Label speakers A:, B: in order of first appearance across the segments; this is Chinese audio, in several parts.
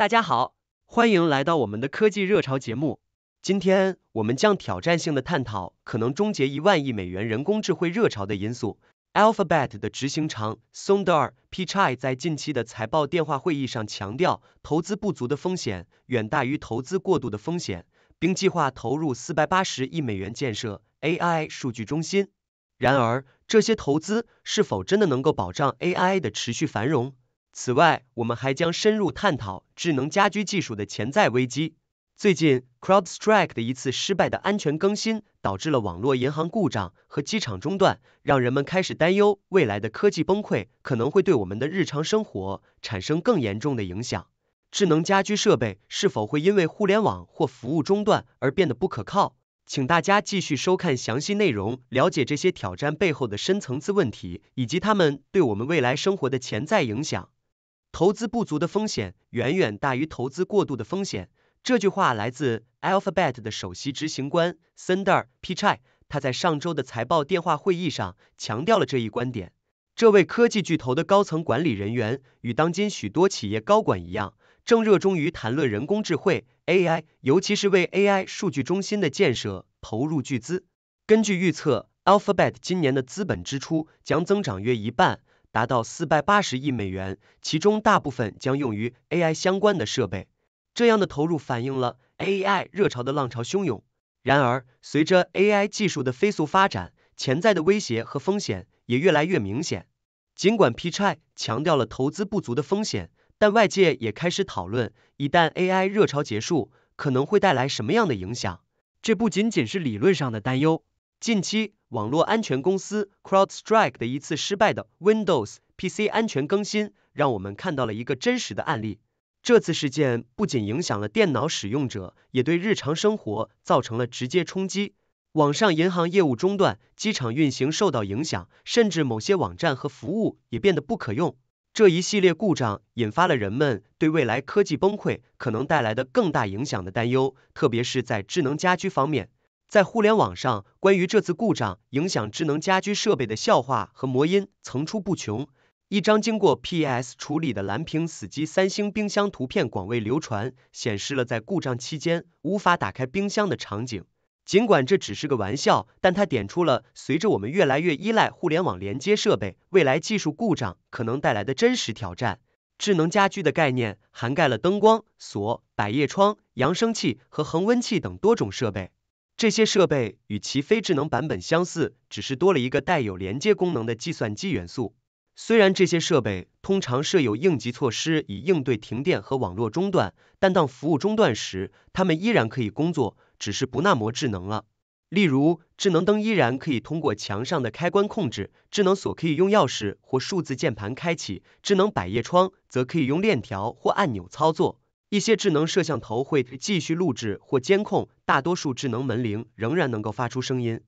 A: 大家好，欢迎来到我们的科技热潮节目。今天我们将挑战性的探讨可能终结一万亿美元人工智慧热潮的因素。Alphabet 的执行长 Sundar Pichai 在近期的财报电话会议上强调，投资不足的风险远大于投资过度的风险，并计划投入四百八十亿美元建设 AI 数据中心。然而，这些投资是否真的能够保障 AI 的持续繁荣？此外，我们还将深入探讨智能家居技术的潜在危机。最近，Crowdstrike 的一次失败的安全更新导致了网络银行故障和机场中断，让人们开始担忧未来的科技崩溃可能会对我们的日常生活产生更严重的影响。智能家居设备是否会因为互联网或服务中断而变得不可靠？请大家继续收看详细内容，了解这些挑战背后的深层次问题以及它们对我们未来生活的潜在影响。投资不足的风险远远大于投资过度的风险。这句话来自 Alphabet 的首席执行官 Sundar Pichai，他在上周的财报电话会议上强调了这一观点。这位科技巨头的高层管理人员与当今许多企业高管一样，正热衷于谈论人工智能 AI，尤其是为 AI 数据中心的建设投入巨资。根据预测，Alphabet 今年的资本支出将增长约一半。达到四百八十亿美元，其中大部分将用于 AI 相关的设备。这样的投入反映了 AI 热潮的浪潮汹涌。然而，随着 AI 技术的飞速发展，潜在的威胁和风险也越来越明显。尽管 PCI 强调了投资不足的风险，但外界也开始讨论，一旦 AI 热潮结束，可能会带来什么样的影响。这不仅仅是理论上的担忧。近期，网络安全公司 CrowdStrike 的一次失败的 Windows PC 安全更新，让我们看到了一个真实的案例。这次事件不仅影响了电脑使用者，也对日常生活造成了直接冲击。网上银行业务中断，机场运行受到影响，甚至某些网站和服务也变得不可用。这一系列故障引发了人们对未来科技崩溃可能带来的更大影响的担忧，特别是在智能家居方面。在互联网上，关于这次故障影响智能家居设备的笑话和魔音层出不穷。一张经过 P S 处理的蓝屏死机三星冰箱图片广为流传，显示了在故障期间无法打开冰箱的场景。尽管这只是个玩笑，但它点出了随着我们越来越依赖互联网连接设备，未来技术故障可能带来的真实挑战。智能家居的概念涵盖了灯光、锁、百叶窗、扬声器和恒温器等多种设备。这些设备与其非智能版本相似，只是多了一个带有连接功能的计算机元素。虽然这些设备通常设有应急措施以应对停电和网络中断，但当服务中断时，它们依然可以工作，只是不那么智能了。例如，智能灯依然可以通过墙上的开关控制，智能锁可以用钥匙或数字键盘开启，智能百叶窗则可以用链条或按钮操作。一些智能摄像头会继续录制或监控，大多数智能门铃仍然能够发出声音。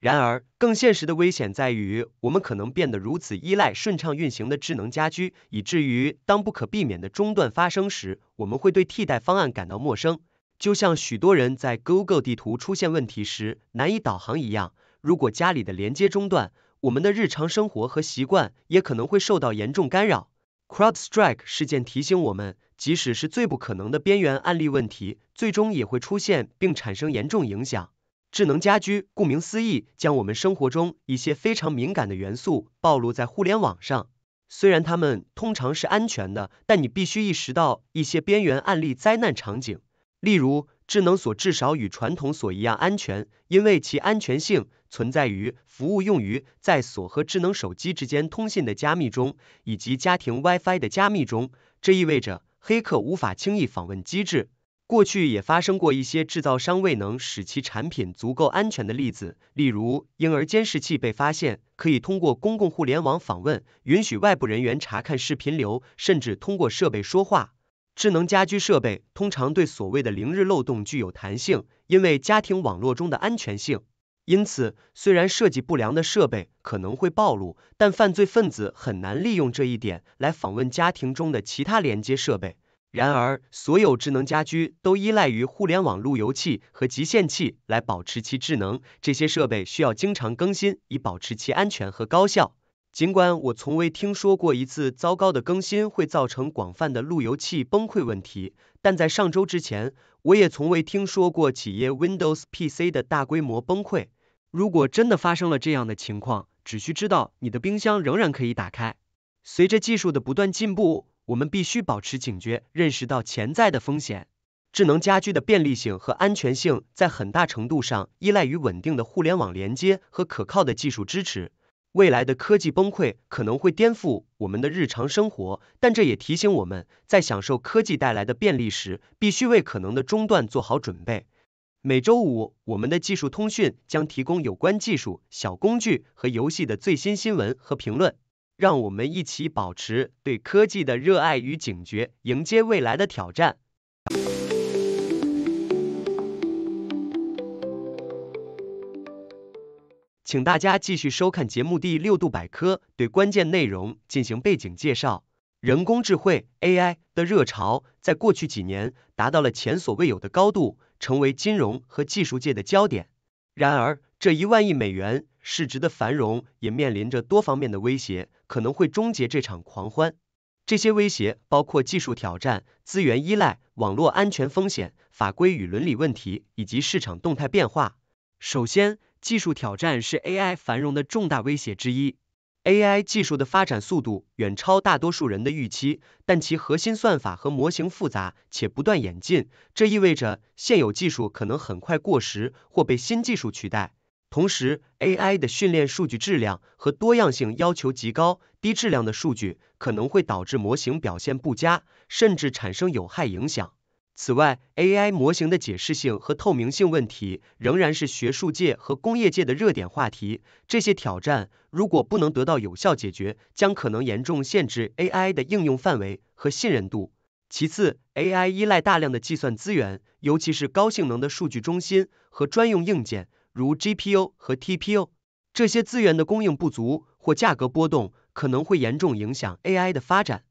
A: 然而，更现实的危险在于，我们可能变得如此依赖顺畅运行的智能家居，以至于当不可避免的中断发生时，我们会对替代方案感到陌生。就像许多人在 Google 地图出现问题时难以导航一样，如果家里的连接中断，我们的日常生活和习惯也可能会受到严重干扰。Crowd Strike 事件提醒我们。即使是最不可能的边缘案例问题，最终也会出现并产生严重影响。智能家居顾名思义，将我们生活中一些非常敏感的元素暴露在互联网上。虽然它们通常是安全的，但你必须意识到一些边缘案例灾难场景。例如，智能锁至少与传统锁一样安全，因为其安全性存在于服务用于在锁和智能手机之间通信的加密中，以及家庭 WiFi 的加密中。这意味着。黑客无法轻易访问机制。过去也发生过一些制造商未能使其产品足够安全的例子，例如婴儿监视器被发现可以通过公共互联网访问，允许外部人员查看视频流，甚至通过设备说话。智能家居设备通常对所谓的零日漏洞具有弹性，因为家庭网络中的安全性。因此，虽然设计不良的设备可能会暴露，但犯罪分子很难利用这一点来访问家庭中的其他连接设备。然而，所有智能家居都依赖于互联网路由器和集线器来保持其智能，这些设备需要经常更新以保持其安全和高效。尽管我从未听说过一次糟糕的更新会造成广泛的路由器崩溃问题，但在上周之前。我也从未听说过企业 Windows PC 的大规模崩溃。如果真的发生了这样的情况，只需知道你的冰箱仍然可以打开。随着技术的不断进步，我们必须保持警觉，认识到潜在的风险。智能家居的便利性和安全性在很大程度上依赖于稳定的互联网连接和可靠的技术支持。未来的科技崩溃可能会颠覆我们的日常生活，但这也提醒我们在享受科技带来的便利时，必须为可能的中断做好准备。每周五，我们的技术通讯将提供有关技术、小工具和游戏的最新新闻和评论。让我们一起保持对科技的热爱与警觉，迎接未来的挑战。请大家继续收看节目《第六度百科》，对关键内容进行背景介绍。人工智慧 AI 的热潮在过去几年达到了前所未有的高度，成为金融和技术界的焦点。然而，这一万亿美元市值的繁荣也面临着多方面的威胁，可能会终结这场狂欢。这些威胁包括技术挑战、资源依赖、网络安全风险、法规与伦理问题以及市场动态变化。首先，技术挑战是 AI 繁荣的重大威胁之一。AI 技术的发展速度远超大多数人的预期，但其核心算法和模型复杂且不断演进，这意味着现有技术可能很快过时或被新技术取代。同时，AI 的训练数据质量和多样性要求极高，低质量的数据可能会导致模型表现不佳，甚至产生有害影响。此外，AI 模型的解释性和透明性问题仍然是学术界和工业界的热点话题。这些挑战如果不能得到有效解决，将可能严重限制 AI 的应用范围和信任度。其次，AI 依赖大量的计算资源，尤其是高性能的数据中心和专用硬件，如 GPU 和 TPU。这些资源的供应不足或价格波动，可能会严重影响 AI 的发展。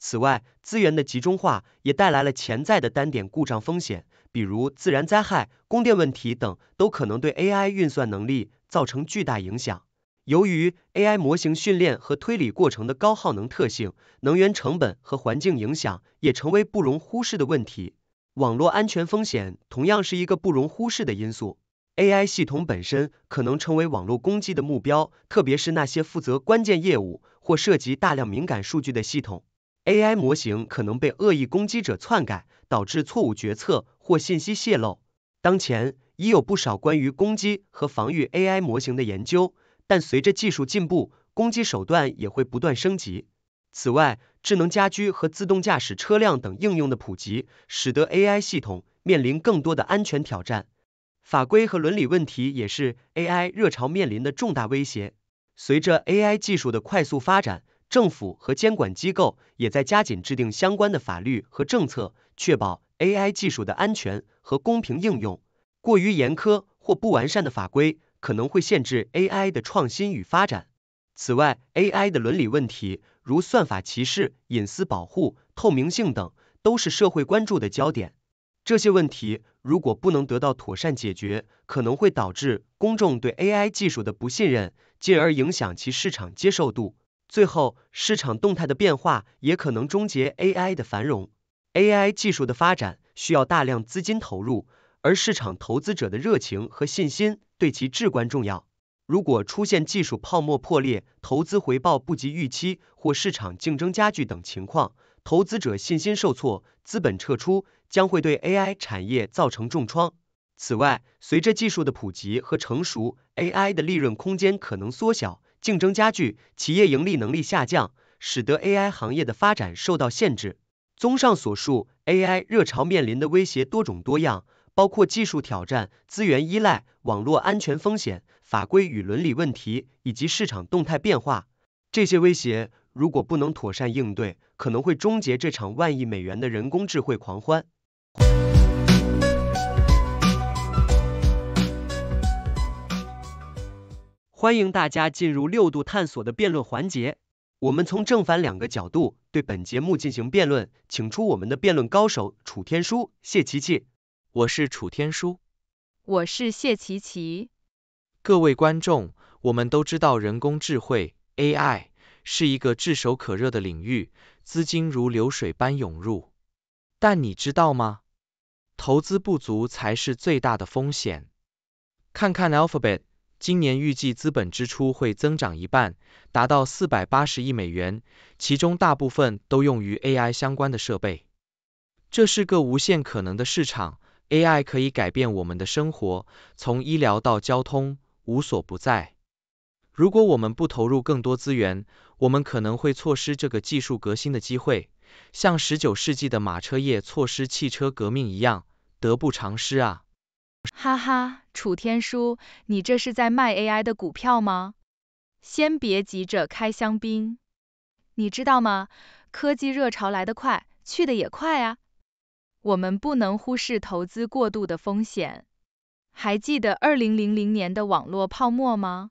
A: 此外，资源的集中化也带来了潜在的单点故障风险，比如自然灾害、供电问题等，都可能对 AI 运算能力造成巨大影响。由于 AI 模型训练和推理过程的高耗能特性，能源成本和环境影响也成为不容忽视的问题。网络安全风险同样是一个不容忽视的因素，AI 系统本身可能成为网络攻击的目标，特别是那些负责关键业务或涉及大量敏感数据的系统。AI 模型可能被恶意攻击者篡改，导致错误决策或信息泄露。当前已有不少关于攻击和防御 AI 模型的研究，但随着技术进步，攻击手段也会不断升级。此外，智能家居和自动驾驶车辆等应用的普及，使得 AI 系统面临更多的安全挑战。法规和伦理问题也是 AI 热潮面临的重大威胁。随着 AI 技术的快速发展，政府和监管机构也在加紧制定相关的法律和政策，确保 AI 技术的安全和公平应用。过于严苛或不完善的法规可能会限制 AI 的创新与发展。此外，AI 的伦理问题，如算法歧视、隐私保护、透明性等，都是社会关注的焦点。这些问题如果不能得到妥善解决，可能会导致公众对 AI 技术的不信任，进而影响其市场接受度。最后，市场动态的变化也可能终结 AI 的繁荣。AI 技术的发展需要大量资金投入，而市场投资者的热情和信心对其至关重要。如果出现技术泡沫破裂、投资回报不及预期或市场竞争加剧等情况，投资者信心受挫、资本撤出，将会对 AI 产业造成重创。此外，随着技术的普及和成熟，AI 的利润空间可能缩小。竞争加剧，企业盈利能力下降，使得 AI 行业的发展受到限制。综上所述，AI 热潮面临的威胁多种多样，包括技术挑战、资源依赖、网络安全风险、法规与伦理问题以及市场动态变化。这些威胁如果不能妥善应对，可能会终结这场万亿美元的人工智慧狂欢。欢迎大家进入六度探索的辩论环节，我们从正反两个角度对本节目进行辩论，请出我们的辩论高手楚天舒、谢琪琪。我是楚天舒，
B: 我是谢琪琪。各位观众，我们都知道人工智慧 AI 是一个炙手可热的领域，资金如流水般涌入。但你知道吗？投资不足才是最大的风险。看看 Alphabet。今年预计资本支出会增长一半，达到四百八十亿美元，其中大部分都用于 AI 相关的设备。这是个无限可能的市场，AI 可以改变我们的生活，从医疗到交通，无所不在。如果我们不投入更多资源，我们可能会错失这个技术革新的机会，像十九世纪的马车业错失汽车革命一样，得不偿失啊！
C: 哈哈，楚天舒，你这是在卖 AI 的股票吗？先别急着开香槟。你知道吗？科技热潮来得快，去得也快啊。我们不能忽视投资过度的风险。还记得2000年的网络泡沫吗？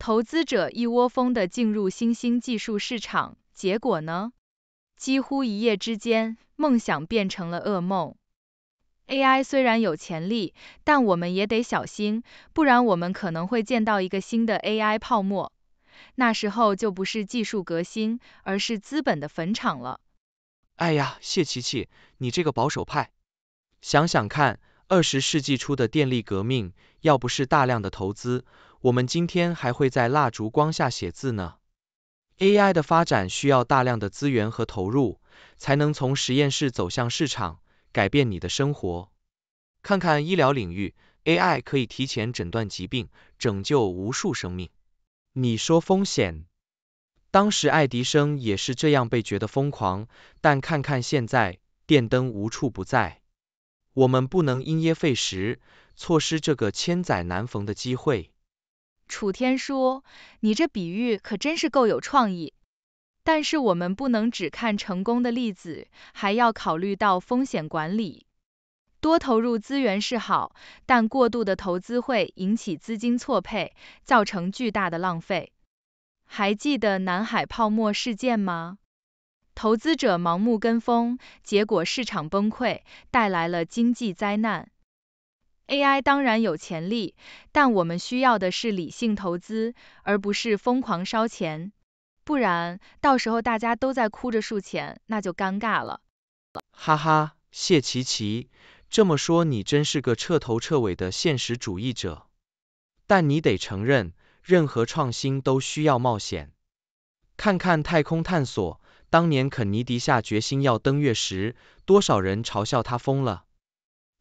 C: 投资者一窝蜂地进入新兴技术市场，结果呢？几乎一夜之间，梦想变成了噩梦。AI 虽然有潜力，但我们也得小心，不然我们可能会见到一个新的 AI 泡沫，那时候就不是技术革新，而是资本的坟场了。
B: 哎呀，谢琪琪，你这个保守派，想想看，二十世纪初的电力革命，要不是大量的投资，我们今天还会在蜡烛光下写字呢。AI 的发展需要大量的资源和投入，才能从实验室走向市场。改变你的生活。看看医疗领域，AI 可以提前诊断疾病，拯救无数生命。你说风险？当时爱迪生也是这样被觉得疯狂，但看看现在，电灯无处不在。我们不能因噎废食，错失这个千载难逢的机会。
C: 楚天说：“你这比喻可真是够有创意。但是我们不能只看成功的例子，还要考虑到风险管理。多投入资源是好，但过度的投资会引起资金错配，造成巨大的浪费。还记得南海泡沫事件吗？投资者盲目跟风，结果市场崩溃，带来了经济灾难。AI 当然有潜力，但我们需要的是理性投资，而不是疯狂烧钱。不然，到时候大家都在哭着数钱，那就尴尬了。
B: 哈哈，谢奇奇，这么说你真是个彻头彻尾的现实主义者。但你得承认，任何创新都需要冒险。看看太空探索，当年肯尼迪下决心要登月时，多少人嘲笑他疯了。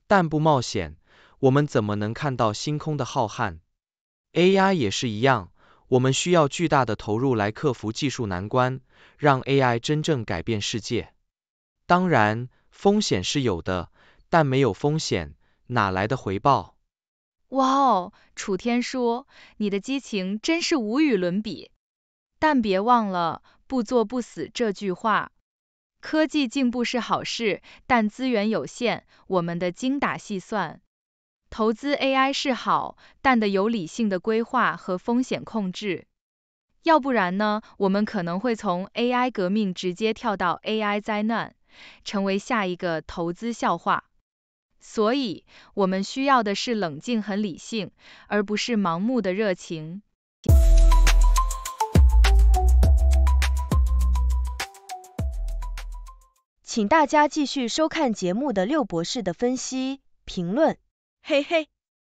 B: 但不冒险，我们怎么能看到星空的浩瀚？AI 也是一样。我们需要巨大的投入来克服技术难关，让 AI 真正改变世界。当然，风险是有的，但没有风险哪来的回报？
C: 哇哦，楚天说，你的激情真是无与伦比。但别忘了“不作不死”这句话。科技进步是好事，但资源有限，我们的精打细算。投资 AI 是好，但得有理性的规划和风险控制。要不然呢，我们可能会从 AI 革命直接跳到 AI 灾难，成为下一个投资笑话。所以，我们需要的是冷静和理性，而不是盲目的热情。
D: 请大家继续收看节目的六博士的分析评论。嘿嘿，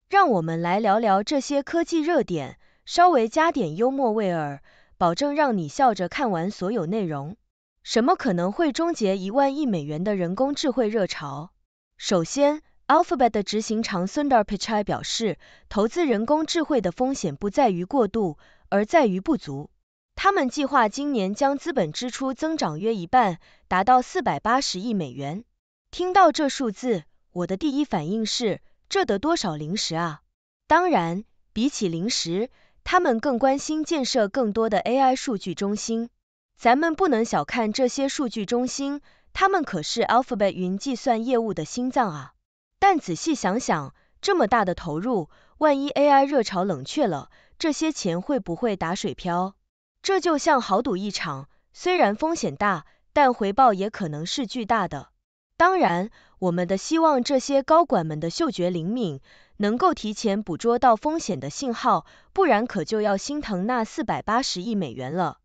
D: 让我们来聊聊这些科技热点，稍微加点幽默味儿，保证让你笑着看完所有内容。什么可能会终结一万亿美元的人工智慧热潮？首先，Alphabet 的执行长 Sundar Pichai 表示，投资人工智慧的风险不在于过度，而在于不足。他们计划今年将资本支出增长约一半，达到四百八十亿美元。听到这数字，我的第一反应是。这得多少零食啊？当然，比起零食，他们更关心建设更多的 AI 数据中心。咱们不能小看这些数据中心，它们可是 Alphabet 云计算业务的心脏啊。但仔细想想，这么大的投入，万一 AI 热潮冷却了，这些钱会不会打水漂？这就像豪赌一场，虽然风险大，但回报也可能是巨大的。当然，我们的希望这些高管们的嗅觉灵敏，能够提前捕捉到风险的信号，不然可就要心疼那四百八十亿美元了。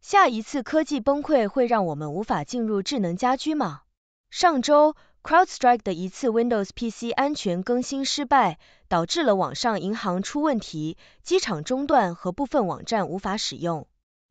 D: 下一次科技崩溃会让我们无法进入智能家居吗？上周，Crowdstrike 的一次 Windows PC 安全更新失败，导致了网上银行出问题、机场中断和部分网站无法使用。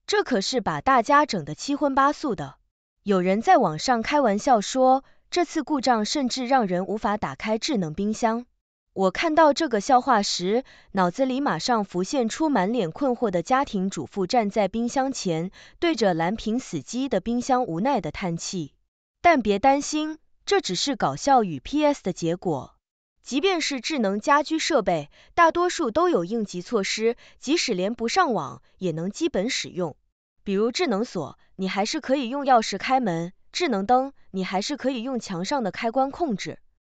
D: 这可是把大家整得七荤八素的。有人在网上开玩笑说。这次故障甚至让人无法打开智能冰箱。我看到这个笑话时，脑子里马上浮现出满脸困惑的家庭主妇站在冰箱前，对着蓝屏死机的冰箱无奈的叹气。但别担心，这只是搞笑与 PS 的结果。即便是智能家居设备，大多数都有应急措施，即使连不上网也能基本使用。比如智能锁，你还是可以用钥匙开门。智能灯，你还是可以用墙上的开关控制。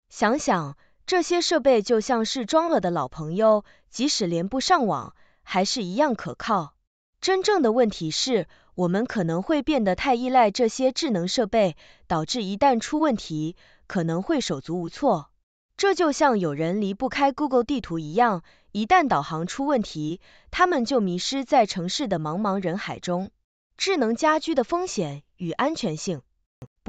D: 想想，这些设备就像是装了的老朋友，即使连不上网，还是一样可靠。真正的问题是，我们可能会变得太依赖这些智能设备，导致一旦出问题，可能会手足无措。这就像有人离不开 Google 地图一样，一旦导航出问题，他们就迷失在城市的茫茫人海中。智能家居的风险与安全性。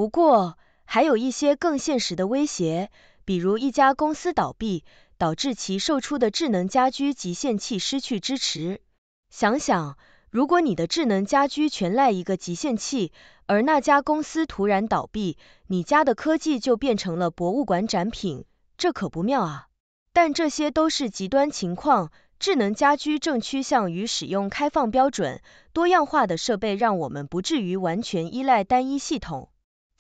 D: 不过，还有一些更现实的威胁，比如一家公司倒闭，导致其售出的智能家居集线器失去支持。想想，如果你的智能家居全赖一个集线器，而那家公司突然倒闭，你家的科技就变成了博物馆展品，这可不妙啊！但这些都是极端情况，智能家居正趋向于使用开放标准，多样化的设备让我们不至于完全依赖单一系统。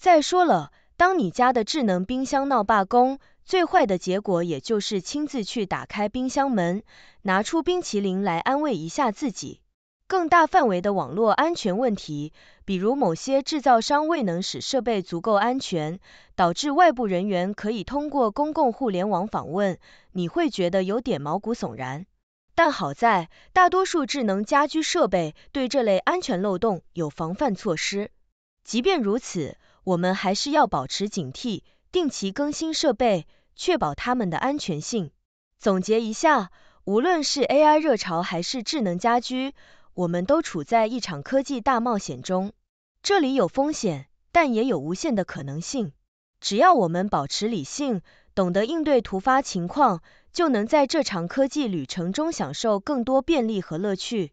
D: 再说了，当你家的智能冰箱闹罢工，最坏的结果也就是亲自去打开冰箱门，拿出冰淇淋来安慰一下自己。更大范围的网络安全问题，比如某些制造商未能使设备足够安全，导致外部人员可以通过公共互联网访问，你会觉得有点毛骨悚然。但好在，大多数智能家居设备对这类安全漏洞有防范措施。即便如此。我们还是要保持警惕，定期更新设备，确保它们的安全性。总结一下，无论是 AI 热潮还是智能家居，我们都处在一场科技大冒险中。这里有风险，但也有无限的可能性。只要我们保持理性，懂得应对突发情况，就能在这场科技旅程中享受更多便利和乐趣。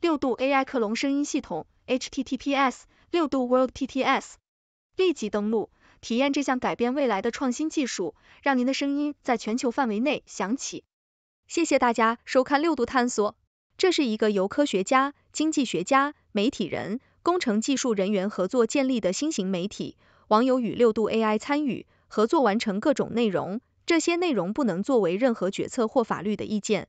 E: 六度 AI 克隆声音系统，https 六度 world tts，立即登录，体验这项改变未来的创新技术，让您的声音在全球范围内响起。谢谢大家收看六度探索，这是一个由科学家、经济学家、媒体人、工程技术人员合作建立的新型媒体。网友与六度 AI 参与合作完成各种内容，这些内容不能作为任何决策或法律的意见。